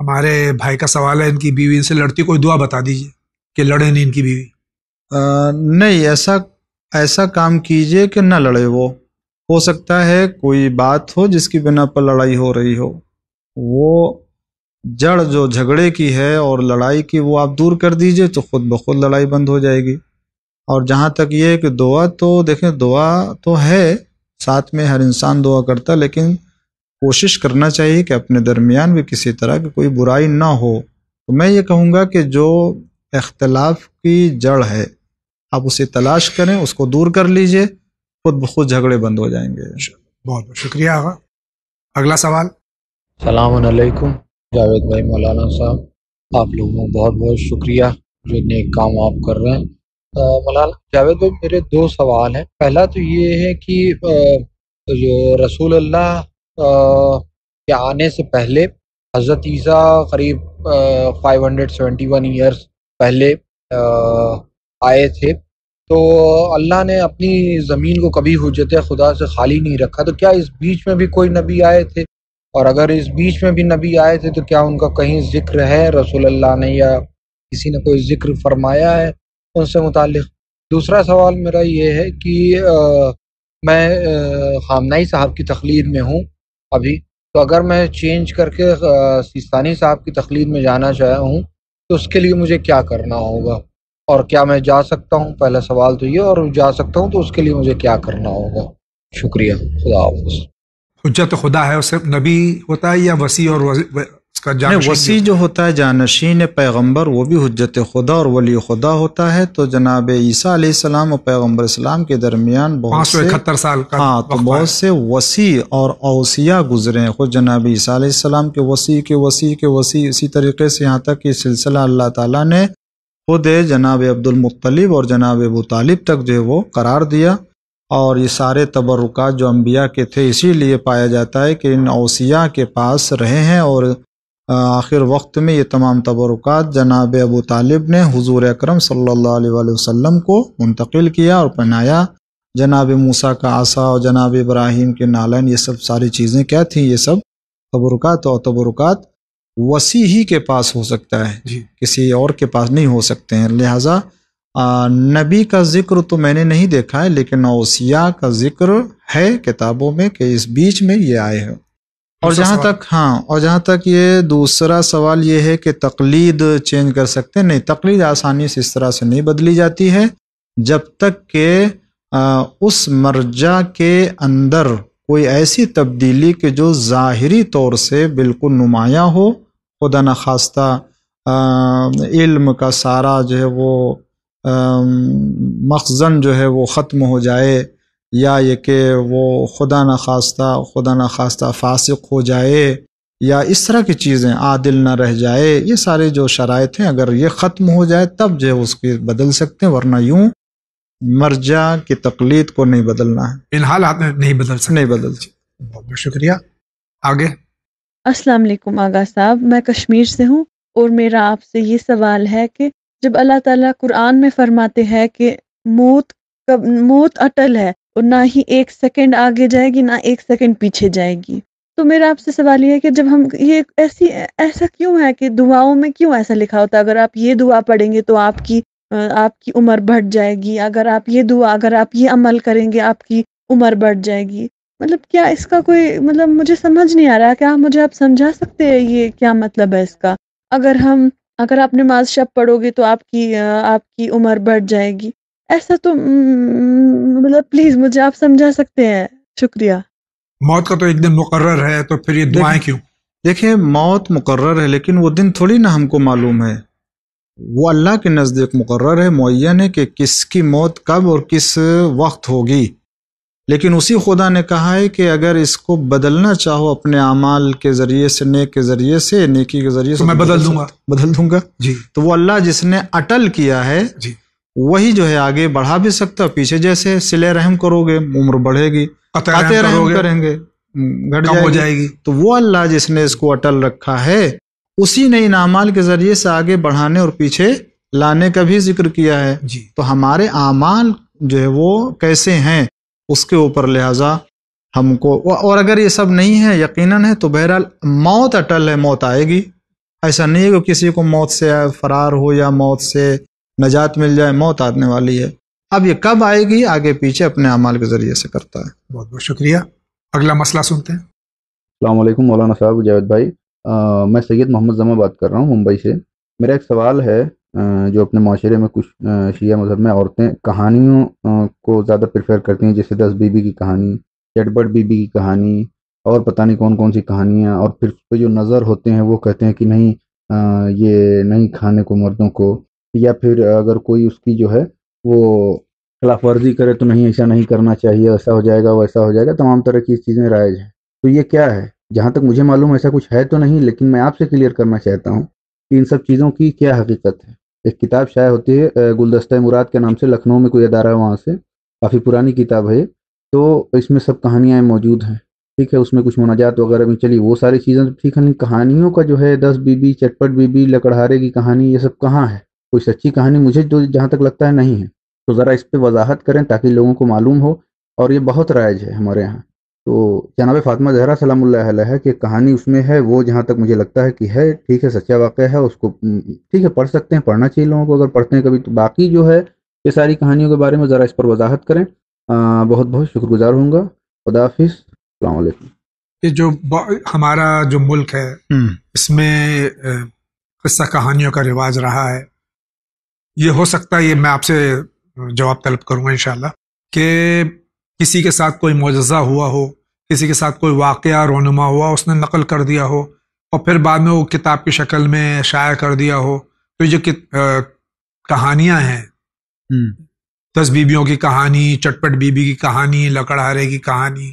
हमारे भाई का सवाल है इनकी बीवी इनसे लड़ती कोई दुआ बता दीजिए कि लड़े नहीं इनकी बीवी आ, नहीं ऐसा ऐसा काम कीजिए कि ना लड़े वो हो सकता है कोई बात हो जिसकी बिना पर लड़ाई हो रही हो वो जड़ जो झगड़े की है और लड़ाई की वो आप दूर कर दीजिए तो खुद ब खुद लड़ाई बंद हो जाएगी और जहाँ तक ये है कि दुआ तो देखें दुआ तो है साथ में हर इंसान दुआ करता लेकिन कोशिश करना चाहिए कि अपने दरमियान भी किसी तरह की कोई बुराई ना हो तो मैं ये कहूँगा कि जो अख्तलाफ की जड़ है आप उसे तलाश करें उसको दूर कर लीजिए खुद ब खुद झगड़े बंद हो जाएंगे बहुत बहुत शुक्रिया अगला सवाल सलामकुम जावेद भाई मौलाना साहब आप लोगों का बहुत बहुत शुक्रिया जो नेक काम आप कर रहे हैं मौलाना जावेद भाई मेरे दो सवाल हैं पहला तो ये है कि आ, तो जो रसूल अल्लाह के आने से पहले हज़रत ईसा करीब five hundred seventy one years पहले आए थे तो अल्लाह ने अपनी ज़मीन को कभी हुजत खुदा से खाली नहीं रखा तो क्या इस बीच में भी कोई नबी आए थे और अगर इस बीच में भी नबी आए थे तो क्या उनका कहीं जिक्र है रसोल्ला ने या किसी ने कोई जिक्र फरमाया है उनसे मुतल दूसरा सवाल मेरा ये है कि आ, मैं खामनाई साहब की तकलीर में हूँ अभी तो अगर मैं चेंज करके सिस्तानी साहब की तखलीर में जाना चाह हूँ तो उसके लिए मुझे क्या करना होगा और क्या मैं जा सकता हूँ पहला सवाल तो ये और जा सकता हूँ तो उसके लिए मुझे क्या करना होगा शुक्रिया खुदा हाफ हजत खुदा है वो सिर्फ नबी होता है या वसी और वसी, उसका वसी जो होता है जानशीन पैगम्बर वो भी हजत खुदा और वली खुदा होता है तो जनाब ईसा सलाम और पैगम्बर इस्लाम के दरमियान बहुत से इकहत्तर साल का हाँ तो बहुत से वसी और अवसिया गुजरे हैं खुद जनाब ईसा सलाम के वसी के वसी के वसी इसी तरीके से यहाँ तक ये सिलसिला अल्लाह तला ने खुद जनाब अब्दुलमतलब और जनाब अबू तालिब तक जो है वो करार दिया और ये सारे तबरुकात जो अम्बिया के थे इसीलिए पाया जाता है कि इन अवसिया के पास रहे हैं और आखिर वक्त में ये तमाम तबरुकात जनाब अबू तालिब ने हुजूर अकरम सल्लल्लाहु अलैहि वसल्लम को मुंतकिल किया और पहनाया जनाब मूसा का आसा और जनाब इब्राहिम के नालन ये सब सारी चीज़ें क्या थी ये सब तबरुकात और तबरुकात वसी ही के पास हो सकता है किसी और के पास नहीं हो सकते हैं लिहाजा અ નબી કા જિકર તો મેને નહીં દેખા હે લેકિન ઓશિયા કા જિકર હૈ કિતાબો મે કે ઇસ બીચ મે યે આયે હૈ ઓર જહા તક હા ઓર જહા તક યે દૂસરા સવાલ યે હે કે તકલીદ ચેન્જ કર સકતે હે નહીં તકલીદ આસانی સે ઇસ તરહ સે નહીં બદલી જાતી હૈ જબ તક કે ઉસ મર્જા કે અંદર કોઈ એસી તબદિલી કે જો ઝાહિરી તોર સે બિલકુલ નમાયા હો ખુદા નખાસ્તા ઇલમ કા સારા જો હે વો मखजन जो है वो ख़त्म हो जाए या ये कि वो खुदा न खास्ता खुदा न खास्ता फासिक हो जाए या इस तरह की चीज़ें आदिल ना रह जाए ये सारे जो शराय हैं अगर ये ख़त्म हो जाए तब जो है उसके बदल सकते हैं वरना यूँ मर्जा की तकलीद को नहीं बदलना है इन हालात में नहीं बदल सकते नहीं बदल सकते बहुत बहुत शुक्रिया आगे अस्सलाम आगा साहब मैं कश्मीर से हूँ और मेरा आपसे ये सवाल है कि जब अल्लाह ताला कुरान में फरमाते हैं कि मौत कब मौत अटल है और ना ही एक सेकंड आगे जाएगी ना एक सेकंड पीछे जाएगी तो मेरा आपसे सवाल ये है कि जब हम ये ऐसी ऐसा क्यों है कि दुआओं में क्यों ऐसा लिखा होता है अगर आप ये दुआ पढ़ेंगे तो आपकी आपकी उम्र बढ़ जाएगी अगर आप ये दुआ अगर आप ये अमल करेंगे आपकी उम्र बढ़ जाएगी मतलब क्या इसका कोई मतलब मुझे समझ नहीं आ रहा क्या मुझे आप समझा सकते हैं ये क्या मतलब है इसका अगर हम अगर आप नमाज शब पढ़ोगे तो आपकी आपकी उम्र बढ़ जाएगी ऐसा तो मतलब प्लीज मुझे आप समझा सकते हैं शुक्रिया मौत का तो एक दिन मुकर्र है तो फिर ये दुआएं क्यों देखिए मौत मुकर्र है लेकिन वो दिन थोड़ी ना हमको मालूम है वो अल्लाह के नज़दीक मुकर्र है मुन है कि किसकी मौत कब और किस वक्त होगी लेकिन उसी खुदा ने कहा है कि अगर इसको बदलना चाहो अपने अमाल के ज़रिए से नेक के ज़रिए से नेकी के ज़रिए से तो मैं तो बदल दूंगा बदल दूंगा जी तो वो अल्लाह जिसने अटल किया है जी वही जो है आगे बढ़ा भी सकता पीछे जैसे सिले रहम करोगे उम्र बढ़ेगी आते रहम करेंगे घट जाएगी, हो जाएगी तो वो अल्लाह जिसने इसको अटल रखा है उसी ने अमाल के ज़रिए से आगे बढ़ाने और पीछे लाने का भी जिक्र किया है तो हमारे अमाल जो है वो कैसे हैं उसके ऊपर लिहाजा हमको और अगर ये सब नहीं है यकीनन है तो बहरहाल मौत अटल है मौत आएगी ऐसा नहीं है कि किसी को मौत से फरार हो या मौत से नजात मिल जाए मौत आने वाली है अब ये कब आएगी आगे पीछे अपने अमाल के ज़रिए से करता है बहुत बहुत शुक्रिया अगला मसला सुनते हैं अल्लाम मौलाना साहब जावेद भाई आ, मैं सैयद मोहम्मद जमा बात कर रहा हूँ मुंबई से मेरा एक सवाल है जो अपने माशरे में कुछ शिया मजहब में औरतें कहानियों को ज़्यादा प्रेफर करती हैं जैसे दस बीबी की कहानी चटबट बीबी की कहानी और पता नहीं कौन कौन सी कहानियाँ और फिर उस पर जो नज़र होते हैं वो कहते हैं कि नहीं ये नहीं खाने को मर्दों को या फिर अगर कोई उसकी जो है वो खिलाफ वर्जी करे तो नहीं ऐसा नहीं करना चाहिए ऐसा हो जाएगा वैसा हो जाएगा तमाम तरह की चीज़ें राइज हैं तो ये क्या है जहाँ तक मुझे मालूम ऐसा कुछ है तो नहीं लेकिन मैं आपसे क्लियर करना चाहता हूँ कि इन सब चीज़ों की क्या हकीकत है एक किताब शायद होती है गुलदस्ता मुराद के नाम से लखनऊ में कोई अदारा है वहाँ से काफ़ी पुरानी किताब है तो इसमें सब कहानियाँ मौजूद हैं ठीक है उसमें कुछ मुनाजात वगैरह भी चली वो सारी चीज़ें तो ठीक है लेकिन कहानियों का जो है दस बीबी चटपट बीबी लकड़हारे की कहानी ये सब कहाँ है कोई सच्ची कहानी मुझे जो तो जहाँ तक लगता है नहीं है तो ज़रा इस पर वजाहत करें ताकि लोगों को मालूम हो और ये बहुत राइज है हमारे यहाँ तो जनाब फातमा जहरा सलाम्ला की कहानी उसमें है वो जहाँ तक मुझे लगता है कि है ठीक है सच्चा वाक़ है उसको ठीक है पढ़ सकते हैं पढ़ना चाहिए लोगों को अगर पढ़ते हैं कभी तो बाकी जो है ये सारी कहानियों के बारे में ज़रा इस पर वजाहत करें आ, बहुत बहुत शुक्रगुजार हूँ खुदाफिज अलैक्म ये जो हमारा जो मुल्क है हम्म। इसमें किस्सा कहानियों का रिवाज रहा है ये हो सकता है ये मैं आपसे जवाब तलब करूँगा इन कि किसी के साथ कोई मुजजा हुआ हो किसी के साथ कोई वाक़ रोनुमा हुआ उसने नकल कर दिया हो और फिर बाद में वो किताब की शक्ल में शायर कर दिया हो तो ये कहानियाँ हैं हम्म। दस बीबियों की कहानी चटपट बीबी की कहानी लकड़हारे की कहानी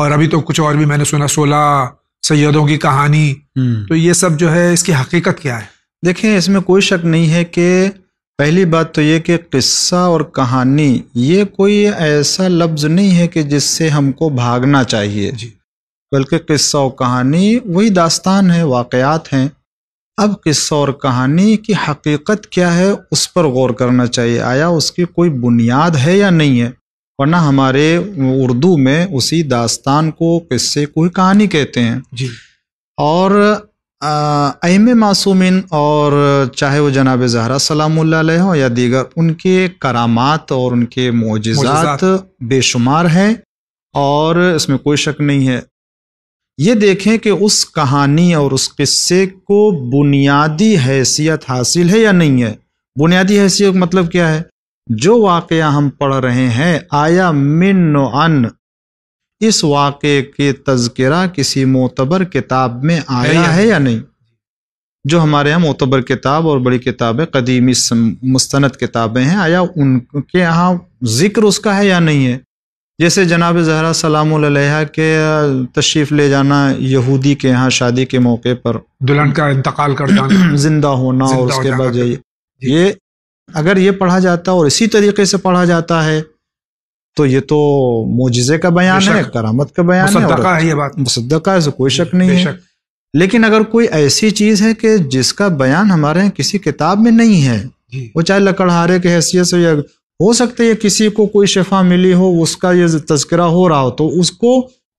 और अभी तो कुछ और भी मैंने सुना सोलह सैदों की कहानी हम्म। तो ये सब जो है इसकी हकीकत क्या है देखें इसमें कोई शक नहीं है कि पहली बात तो ये कि किस्सा और कहानी ये कोई ऐसा लफ्ज़ नहीं है कि जिससे हमको भागना चाहिए जी बल्कि किस्सा और कहानी वही दास्तान है वाकयात हैं अब किस्सा और कहानी की हकीकत क्या है उस पर गौर करना चाहिए आया उसकी कोई बुनियाद है या नहीं है वरना हमारे उर्दू में उसी दास्तान को किस्से को ही कहानी कहते हैं जी और आम मासूमिन और चाहे वो जनाब जहरा सलाम हो या दीगर उनके करामात और उनके मोजात बेशुमार हैं और इसमें कोई शक नहीं है ये देखें कि उस कहानी और उस किस्से को बुनियादी हैसियत हासिल है या नहीं है बुनियादी हैसियत मतलब क्या है जो वाक़ हम पढ़ रहे हैं आया मिन अन इस वाक़े के तज़किरा किसी मोतबर किताब में आया है या नहीं जो हमारे यहाँ मोतबर किताब और बड़ी किताबें कदीमी मुस्तनद किताबें हैं आया उनके यहाँ जिक्र उसका है या नहीं है जैसे जनाब जहरा सलाम के तशरीफ़ ले जाना यहूदी के यहाँ शादी के मौके पर दुल्हन का इंतकाल कर जाना जिंदा होना और उसके बाद ये अगर ये पढ़ा जाता और इसी तरीके से पढ़ा जाता है तो ये तो मोजिजे का बयान है करामत का बयान है ये बात मुसद्दका है कोई शक नहीं है लेकिन अगर कोई ऐसी चीज है कि जिसका बयान हमारे किसी किताब में नहीं है वो चाहे लकड़हारे की हैसियत से या हो सकते है किसी को कोई शफा मिली हो उसका ये तस्करा हो रहा हो तो उसको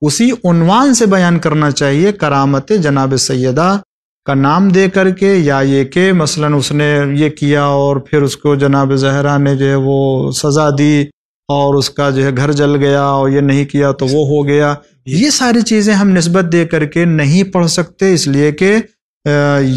उसी उनवान से बयान करना चाहिए करामत जनाब सैदा का नाम दे करके या ये के मसलन उसने ये किया और फिर उसको जनाब जहरा ने जो है वो सज़ा दी और उसका जो है घर जल गया और ये नहीं किया तो वो हो गया ये सारी चीज़ें हम नस्बत दे करके नहीं पढ़ सकते इसलिए कि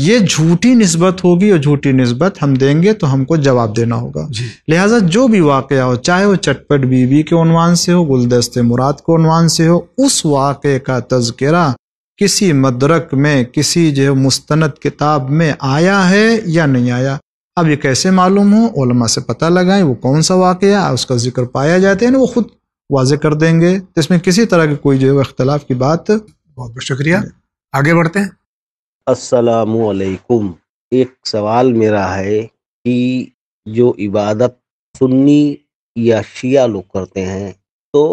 ये झूठी नस्बत होगी और झूठी नस्बत हम देंगे तो हमको जवाब देना होगा लिहाजा जो भी वाक़ हो चाहे वो चटपट बीवी के अनवान से हो गुलदस्ते मुराद के अनवान से हो उस वाक़े का तस्करा किसी मदरक में किसी जो मुस्तनद किताब में आया है या नहीं आया अब ये कैसे मालूम हो ओलमा से पता लगाएं वो कौन सा वाक़ उसका जिक्र पाया जाता है ना वो ख़ुद वाज कर देंगे तो इसमें किसी तरह की कोई जो है इख्तलाफ की बात बहुत बहुत शुक्रिया आगे बढ़ते हैं असलकुम एक सवाल मेरा है कि जो इबादत सुन्नी या शिया लोग करते हैं तो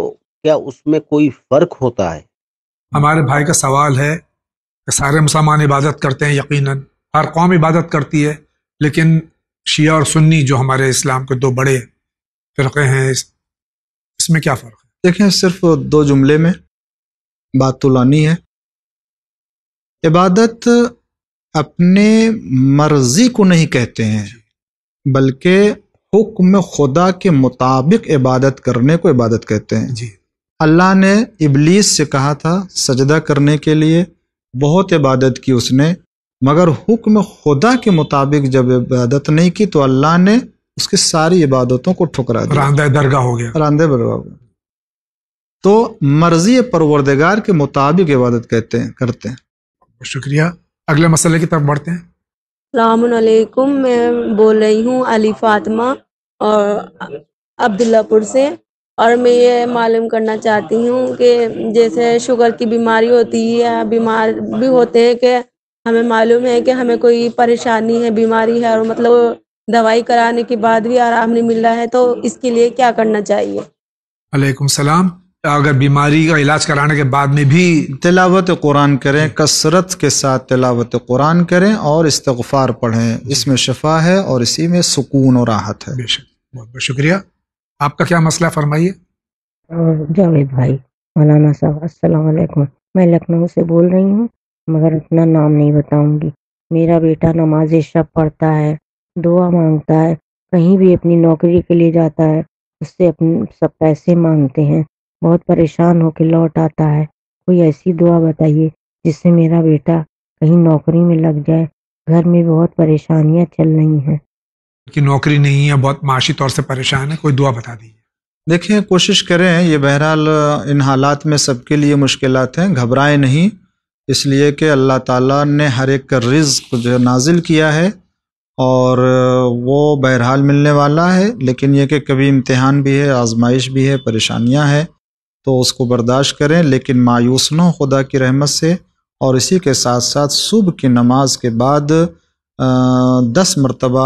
क्या उसमें कोई फ़र्क होता है हमारे भाई का सवाल है कि सारे मुसलमान इबादत करते हैं यकीनन हर कौम इबादत करती है लेकिन शिया और सुन्नी जो हमारे इस्लाम के दो बड़े फ़िरक़े हैं इस, इसमें क्या फ़र्क है देखें सिर्फ दो जुमले में बात तो लानी है इबादत अपने मर्जी को नहीं कहते हैं बल्कि हुक्म खुदा के मुताबिक इबादत करने को इबादत कहते हैं जी अल्लाह ने इबलीस से कहा था सजदा करने के लिए बहुत इबादत की उसने मगर हुक्म खुदा के मुताबिक जब इबादत नहीं की तो अल्लाह ने उसकी सारी इबादतों को ठुकरा दिया दरगाह हो गया रांदे दरगाह हो गया तो मर्जी परवरदगार के मुताबिक इबादत कहते हैं करते हैं शुक्रिया अगले मसले की तरफ बढ़ते हैं अलैक्म मैं बोल रही हूँ अली फातमा और अब्दुल्लापुर से और मैं ये मालूम करना चाहती हूँ कि जैसे शुगर की बीमारी होती है बीमार भी होते हैं कि हमें मालूम है कि हमें कोई परेशानी है बीमारी है और मतलब दवाई कराने के बाद भी आराम नहीं मिल रहा है तो इसके लिए क्या करना चाहिए वालेकुम सलाम अगर बीमारी का इलाज कराने के बाद में भी तिलावत कुरान करें कसरत के साथ तिलावत कुरान करें और इस्तगफार पढ़ें इसमें शफा है और इसी में सुकून और राहत है बेशक बहुत बहुत शुक्रिया आपका क्या मसला फरमाइए जावेद भाई मौलाना साहब अस्सलाम वालेकुम मैं लखनऊ से बोल रही हूँ मगर अपना नाम नहीं बताऊंगी मेरा बेटा नमाज शब पढ़ता है दुआ मांगता है कहीं भी अपनी नौकरी के लिए जाता है उससे अपने सब पैसे मांगते हैं बहुत परेशान होकर लौट आता है कोई ऐसी दुआ बताइए जिससे मेरा बेटा कहीं नौकरी में लग जाए घर में बहुत परेशानियां चल रही हैं कि नौकरी नहीं है बहुत माशी तौर से परेशान है कोई दुआ बता दीजिए देखिए कोशिश करें ये बहरहाल इन हालात में सबके लिए मुश्किल हैं घबराएं नहीं इसलिए कि अल्लाह ताला ने हर एक का रिज़्क जो नाजिल किया है और वो बहरहाल मिलने वाला है लेकिन यह कि कभी इम्तहान भी है आजमाइश भी है परेशानियां हैं तो उसको बर्दाश्त करें लेकिन मायूस न खुदा की रहमत से और इसी के साथ साथ सुबह की नमाज के बाद दस मरतबा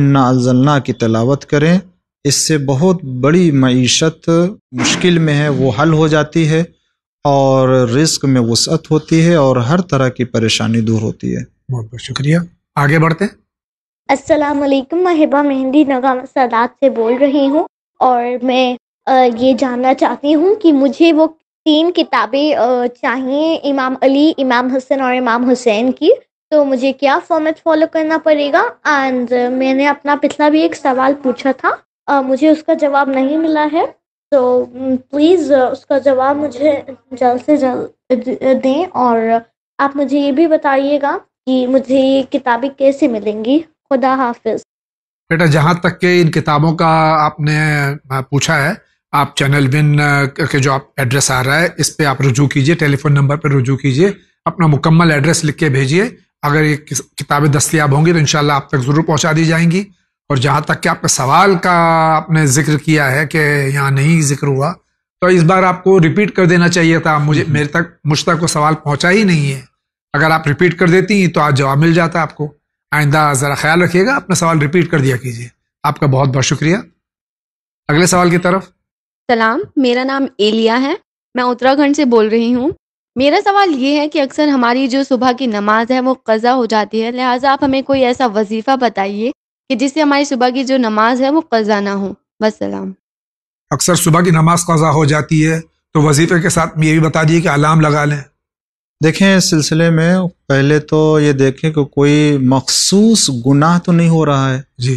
इन्ना अलजलना की तलावत करें इससे बहुत बड़ी मीशत मुश्किल में है वो हल हो जाती है और रिस्क में वसअत होती है और हर तरह की परेशानी दूर होती है बहुत बहुत शुक्रिया आगे बढ़ते हैं अस्सलाम वालेकुम मैं हिबा मेहंदी नगाम सादात से बोल रही हूँ और मैं ये जानना चाहती हूँ कि मुझे वो तीन किताबें चाहिए इमाम अली इमाम हसन और इमाम हुसैन की तो मुझे क्या फॉर्मेट फॉलो करना पड़ेगा एंड मैंने अपना पिछला भी एक सवाल पूछा था मुझे उसका जवाब नहीं मिला है तो प्लीज़ उसका जवाब मुझे जल्द से जल्द दें और आप मुझे ये भी बताइएगा कि मुझे ये किताबें कैसे मिलेंगी खुदा हाफिज बेटा जहाँ तक के इन किताबों का आपने पूछा है आप चैनल विन के जो आप एड्रेस आ रहा है इस पे आप रुजू कीजिए टेलीफोन नंबर पर रुजू कीजिए अपना मुकम्मल एड्रेस लिख के भेजिए अगर ये किताबें दस्तियाब होंगी तो इनशाला आप तक ज़रूर पहुँचा दी जाएंगी और जहाँ तक कि आपके सवाल का आपने जिक्र किया है कि यहाँ नहीं जिक्र हुआ तो इस बार आपको रिपीट कर देना चाहिए था मुझे हम्म। मेरे तक मुझ तक वो सवाल पहुँचा ही नहीं है अगर आप रिपीट कर देती तो आज जवाब मिल जाता आपको आइंदा ज़रा ख्याल रखिएगा अपना सवाल रिपीट कर दिया कीजिए आपका बहुत बहुत शुक्रिया अगले सवाल की तरफ सलाम मेरा नाम एलिया है मैं उत्तराखंड से बोल रही हूँ मेरा सवाल ये है कि अक्सर हमारी जो सुबह की नमाज है वो कज़ा हो जाती है लिहाजा आप हमें कोई ऐसा वजीफ़ा बताइए कि जिससे हमारी सुबह की जो नमाज है वो कज़ा ना हो वसलाम अक्सर सुबह की नमाज कज़ा हो जाती है तो वजीफे के साथ ये भी बता दिए कि अलार्म लगा लें देखें इस सिलसिले में पहले तो ये देखें कि कोई मखसूस गुनाह तो नहीं हो रहा है जी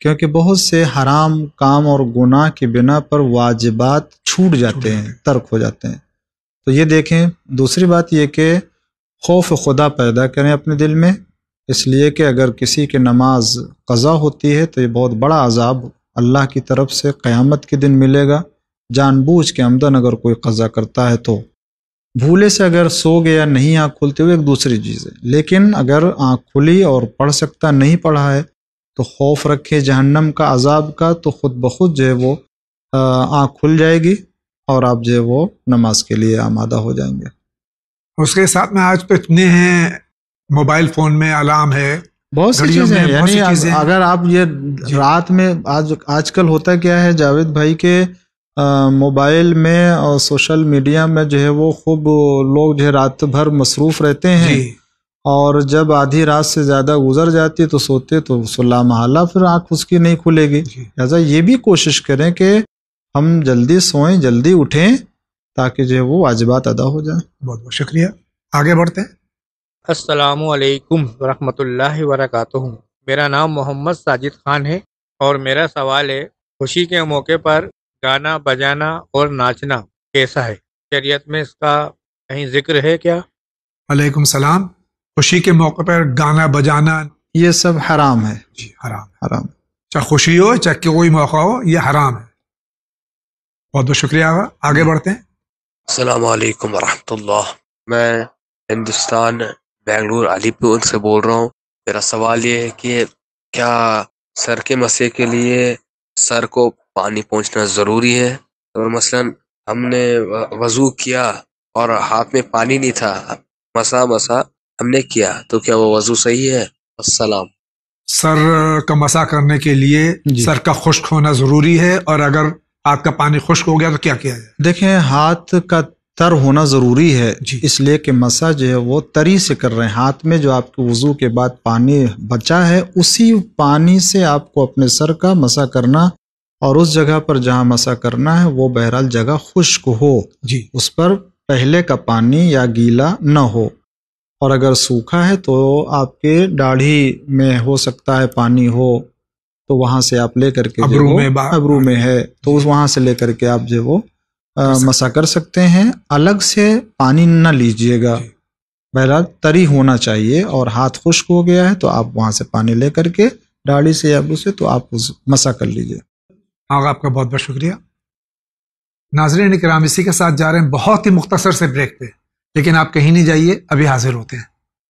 क्योंकि बहुत से हराम काम और गुनाह के बिना पर वाजिबात छूट जाते हैं तर्क हो जाते हैं तो ये देखें दूसरी बात ये कि खौफ खुदा पैदा करें अपने दिल में इसलिए कि अगर किसी की नमाज कज़ा होती है तो ये बहुत बड़ा अजाब अल्लाह की तरफ से क़यामत के दिन मिलेगा जानबूझ के आमदन अगर कोई कज़ा करता है तो भूले से अगर सो गया नहीं आँख खुलते हुए एक दूसरी चीज़ है लेकिन अगर आँख खुली और पढ़ सकता नहीं पढ़ा है तो खौफ रखे जहन्नम का अजाब का तो ख़ुद ब खुद जो है वो आँख खुल जाएगी और आप जो है वो नमाज के लिए आमादा हो जाएंगे उसके साथ में आज पे इतने हैं मोबाइल फोन में अलार्म है बहुत सी चीजें हैं यानी अगर आप ये रात में आज आजकल होता क्या है जावेद भाई के मोबाइल में और सोशल मीडिया में जो है वो खूब लोग जो है रात भर मसरूफ रहते हैं और जब आधी रात से ज़्यादा गुजर जाती तो सोते तो सुल्ला महला फिर आंख उसकी नहीं खुलेगी लिहाजा ये भी कोशिश करें कि हम जल्दी सोएं जल्दी उठें ताकि जो है वो वाजिबात अदा हो जाए बहुत बहुत शुक्रिया आगे बढ़ते हैं असलकम वरहमल वरक मेरा नाम मोहम्मद साजिद खान है और मेरा सवाल है खुशी के मौके पर गाना बजाना और नाचना कैसा है शरीयत में इसका कहीं जिक्र है क्या वालेकुम सलाम खुशी के मौके पर गाना बजाना ये सब हराम है जी हराम हराम चाहे खुशी हो चाहे कोई मौका हो ये हराम है बहुत बहुत शुक्रिया आगे बढ़ते हैं असल वरहमत मैं हिंदुस्तान बेंगलुरु अलीपुर से बोल रहा हूँ मेरा सवाल ये है कि क्या सर के मसे के लिए सर को पानी पहुँचना ज़रूरी है और मसलन हमने वजू किया और हाथ में पानी नहीं था मसा मसा हमने किया तो क्या वो वजू सही है असलम सर का मसा करने के लिए सर का खुश्क होना ज़रूरी है और अगर हाथ का पानी खुश्क हो गया तो क्या किया जाए देखें हाथ का तर होना ज़रूरी है इसलिए कि मसा जो है वो तरी से कर रहे हैं हाथ में जो आपके वज़ू के बाद पानी बचा है उसी पानी से आपको अपने सर का मसा करना और उस जगह पर जहाँ मसा करना है वो बहरहाल जगह खुश्क हो जी उस पर पहले का पानी या गीला न हो और अगर सूखा है तो आपके दाढ़ी में हो सकता है पानी हो तो वहां से आप लेकर के अबरू में में है तो उस वहां से लेकर के आप जो वो मसा कर सकते हैं अलग से पानी ना लीजिएगा बहरहाल तरी होना चाहिए और हाथ खुश्क हो गया है तो आप वहाँ से पानी ले करके डाढ़ी से या से तो आप उस मसा कर लीजिए आगा हाँ, आपका बहुत बहुत शुक्रिया नाजरन कराम इसी के साथ जा रहे हैं बहुत ही मुख्तसर से ब्रेक पे लेकिन आप कहीं नहीं जाइए अभी हाजिर होते हैं